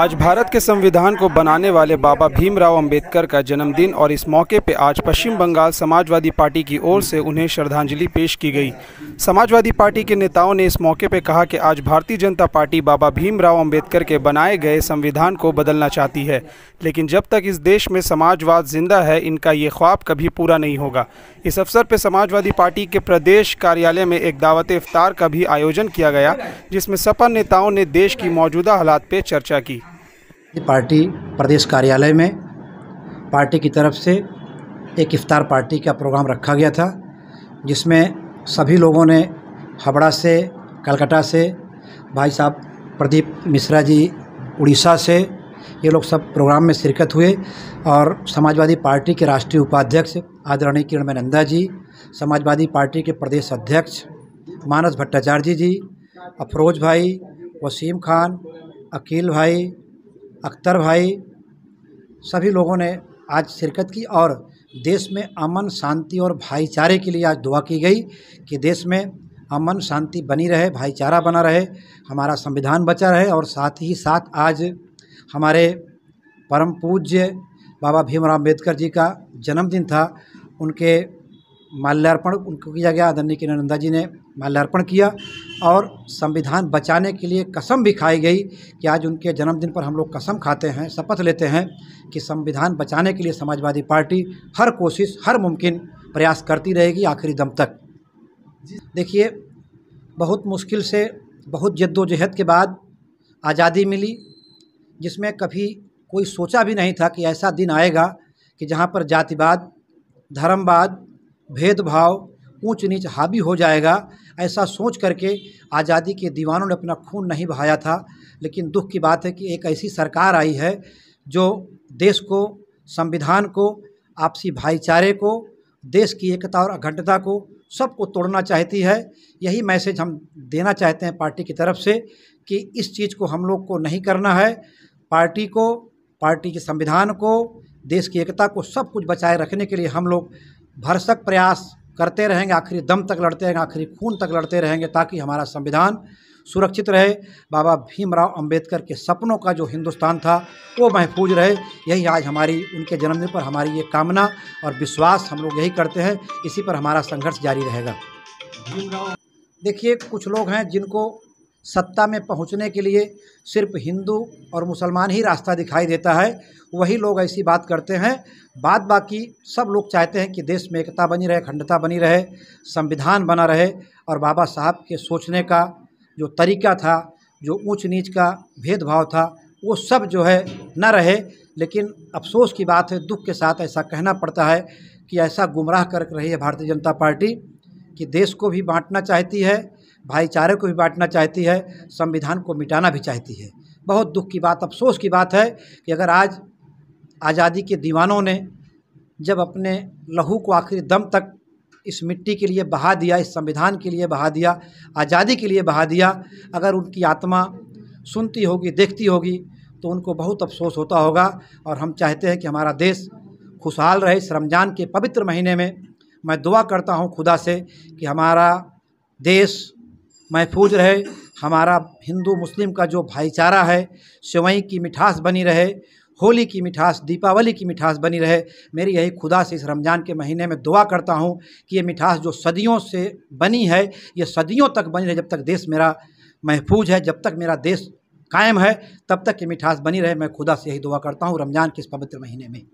आज भारत के संविधान को बनाने वाले बाबा भीमराव अंबेडकर का जन्मदिन और इस मौके पर आज पश्चिम बंगाल समाजवादी पार्टी की ओर से उन्हें श्रद्धांजलि पेश की गई समाजवादी पार्टी के नेताओं ने इस मौके पर कहा कि आज भारतीय जनता पार्टी बाबा भीमराव अंबेडकर के बनाए गए संविधान को बदलना चाहती है लेकिन जब तक इस देश में समाजवाद जिंदा है इनका ये ख्वाब कभी पूरा नहीं होगा इस अवसर पर समाजवादी पार्टी के प्रदेश कार्यालय में एक दावत इफ्तार का भी आयोजन किया गया जिसमें सपा नेताओं ने देश की मौजूदा हालात पर चर्चा की पार्टी प्रदेश कार्यालय में पार्टी की तरफ से एक इफ्तार पार्टी का प्रोग्राम रखा गया था जिसमें सभी लोगों ने हबड़ा से कलकत्ता से भाई साहब प्रदीप मिश्रा जी उड़ीसा से ये लोग सब प्रोग्राम में शिरकत हुए और समाजवादी पार्टी के राष्ट्रीय उपाध्यक्ष आदरणीय किरण नंदा जी समाजवादी पार्टी के प्रदेश अध्यक्ष मानस भट्टाचार्य जी अफरोज भाई वसीम खान अकील भाई अख्तर भाई सभी लोगों ने आज शिरकत की और देश में अमन शांति और भाईचारे के लिए आज दुआ की गई कि देश में अमन शांति बनी रहे भाईचारा बना रहे हमारा संविधान बचा रहे और साथ ही साथ आज हमारे परम पूज्य बाबा भीमराव अम्बेडकर जी का जन्मदिन था उनके माल्यार्पण उनको किया गया आदरणीय किरण नानंदा जी ने माल्यार्पण किया और संविधान बचाने के लिए कसम भी खाई गई कि आज उनके जन्मदिन पर हम लोग कसम खाते हैं शपथ लेते हैं कि संविधान बचाने के लिए समाजवादी पार्टी हर कोशिश हर मुमकिन प्रयास करती रहेगी आखिरी दम तक देखिए बहुत मुश्किल से बहुत जद्दोजहद के बाद आज़ादी मिली जिसमें कभी कोई सोचा भी नहीं था कि ऐसा दिन आएगा कि जहाँ पर जातिवाद धर्मवाद भेदभाव ऊंच नीच हावी हो जाएगा ऐसा सोच करके आज़ादी के दीवानों ने अपना खून नहीं बहाया था लेकिन दुख की बात है कि एक ऐसी सरकार आई है जो देश को संविधान को आपसी भाईचारे को देश की एकता और अखंडता को सबको तोड़ना चाहती है यही मैसेज हम देना चाहते हैं पार्टी की तरफ से कि इस चीज़ को हम लोग को नहीं करना है पार्टी को पार्टी के संविधान को देश की एकता को सब कुछ बचाए रखने के लिए हम लोग भरसक प्रयास करते रहेंगे आखिरी दम तक लड़ते रहेंगे आखिरी खून तक लड़ते रहेंगे ताकि हमारा संविधान सुरक्षित रहे बाबा भीमराव अंबेडकर के सपनों का जो हिंदुस्तान था वो महफूज रहे यही आज हमारी उनके जन्मदिन पर हमारी ये कामना और विश्वास हम लोग यही करते हैं इसी पर हमारा संघर्ष जारी रहेगा देखिए कुछ लोग हैं जिनको सत्ता में पहुंचने के लिए सिर्फ हिंदू और मुसलमान ही रास्ता दिखाई देता है वही लोग ऐसी बात करते हैं बाद बाकी सब लोग चाहते हैं कि देश में एकता बनी रहे अखंडता बनी रहे संविधान बना रहे और बाबा साहब के सोचने का जो तरीका था जो ऊंच नीच का भेदभाव था वो सब जो है न रहे लेकिन अफसोस की बात है दुख के साथ ऐसा कहना पड़ता है कि ऐसा गुमराह कर रही है भारतीय जनता पार्टी कि देश को भी बांटना चाहती है भाईचारे को भी बांटना चाहती है संविधान को मिटाना भी चाहती है बहुत दुख की बात अफसोस की बात है कि अगर आज आज़ादी के दीवानों ने जब अपने लहू को आखिरी दम तक इस मिट्टी के लिए बहा दिया इस संविधान के लिए बहा दिया आज़ादी के लिए बहा दिया अगर उनकी आत्मा सुनती होगी देखती होगी तो उनको बहुत अफसोस होता होगा और हम चाहते हैं कि हमारा देश खुशहाल रहे इस रमज़ान के पवित्र महीने में मैं दुआ करता हूँ खुदा से कि हमारा देश महफूज रहे हमारा हिंदू मुस्लिम का जो भाईचारा है सेवई की मिठास बनी रहे होली की मिठास दीपावली की मिठास बनी रहे मेरी यही खुदा से इस रमज़ान के महीने में दुआ करता हूँ कि ये मिठास जो सदियों से बनी है ये सदियों तक बनी रहे जब तक देश मेरा महफूज है जब तक मेरा देश कायम है तब तक ये मिठास बनी रहे मैं खुदा से यही दुआ करता हूँ रमज़ान के इस पवित्र महीने में